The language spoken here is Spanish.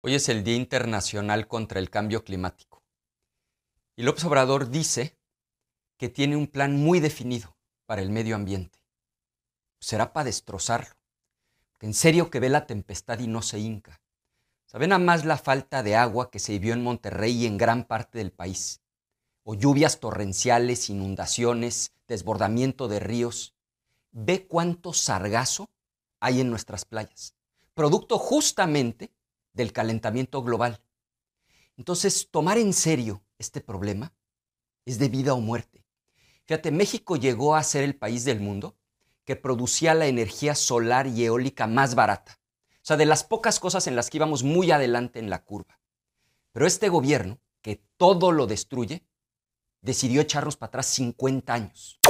Hoy es el Día Internacional contra el Cambio Climático. Y López Obrador dice que tiene un plan muy definido para el medio ambiente. Será para destrozarlo. en serio que ve la tempestad y no se hinca. ¿Saben a más la falta de agua que se vivió en Monterrey y en gran parte del país? O lluvias torrenciales, inundaciones, desbordamiento de ríos. Ve cuánto sargazo hay en nuestras playas. Producto justamente del calentamiento global. Entonces, tomar en serio este problema es de vida o muerte. Fíjate, México llegó a ser el país del mundo que producía la energía solar y eólica más barata. O sea, de las pocas cosas en las que íbamos muy adelante en la curva. Pero este gobierno, que todo lo destruye, decidió echarnos para atrás 50 años.